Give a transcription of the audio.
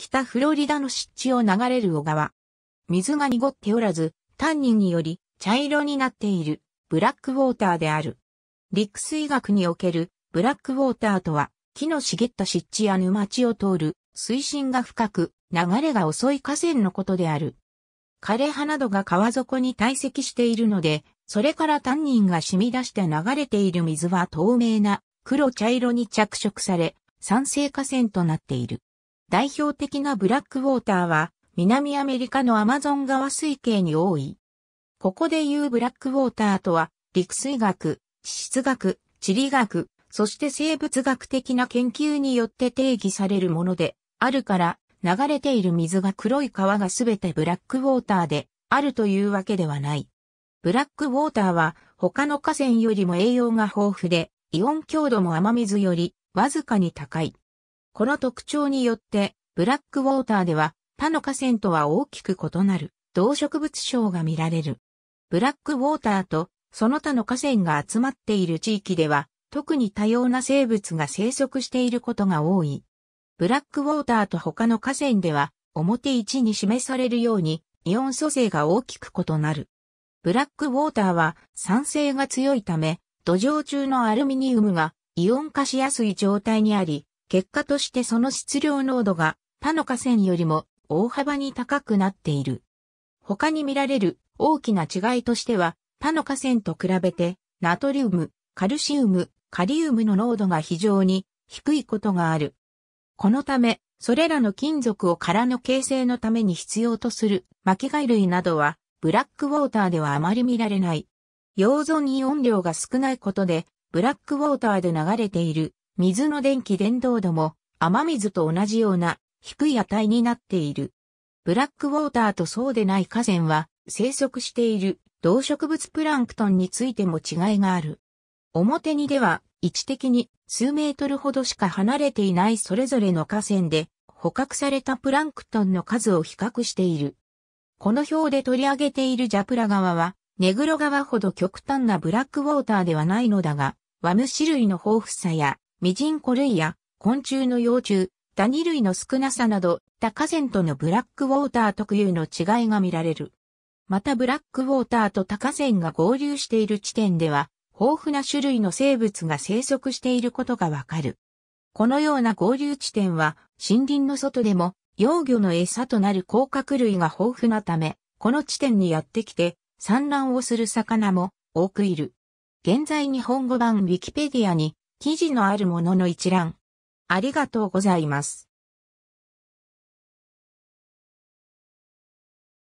北フロリダの湿地を流れる小川。水が濁っておらず、タンニンにより茶色になっているブラックウォーターである。陸水学におけるブラックウォーターとは、木の茂った湿地や沼地を通る水深が深く、流れが遅い河川のことである。枯れ葉などが川底に堆積しているので、それからタンニンが染み出して流れている水は透明な黒茶色に着色され、酸性河川となっている。代表的なブラックウォーターは、南アメリカのアマゾン川水系に多い。ここで言うブラックウォーターとは、陸水学、地質学、地理学、そして生物学的な研究によって定義されるもので、あるから、流れている水が黒い川がすべてブラックウォーターで、あるというわけではない。ブラックウォーターは、他の河川よりも栄養が豊富で、イオン強度も雨水より、わずかに高い。この特徴によって、ブラックウォーターでは他の河川とは大きく異なる動植物症が見られる。ブラックウォーターとその他の河川が集まっている地域では特に多様な生物が生息していることが多い。ブラックウォーターと他の河川では表置に示されるようにイオン素性が大きく異なる。ブラックウォーターは酸性が強いため土壌中のアルミニウムがイオン化しやすい状態にあり、結果としてその質量濃度が他の河川よりも大幅に高くなっている。他に見られる大きな違いとしては、他の河川と比べて、ナトリウム、カルシウム、カリウムの濃度が非常に低いことがある。このため、それらの金属を殻の形成のために必要とする巻貝類などは、ブラックウォーターではあまり見られない。溶存イオン量が少ないことで、ブラックウォーターで流れている水の電気伝導度も雨水と同じような低い値になっている。ブラックウォーターとそうでない河川は生息している動植物プランクトンについても違いがある。表にでは位置的に数メートルほどしか離れていないそれぞれの河川で捕獲されたプランクトンの数を比較している。この表で取り上げているジャプラ川は、ネグロ川ほど極端なブラックウォーターではないのだが、ワム種類の豊富さやミジンコ類や昆虫の幼虫、ダニ類の少なさなど、他河川とのブラックウォーター特有の違いが見られる。またブラックウォーターと他河川が合流している地点では、豊富な種類の生物が生息していることがわかる。このような合流地点は、森林の外でも、幼魚の餌となる甲殻類が豊富なため、この地点にやってきて、産卵をする魚も多くいる。現在日本語版ウィキペディアに記事のあるものの一覧。ありがとうございます。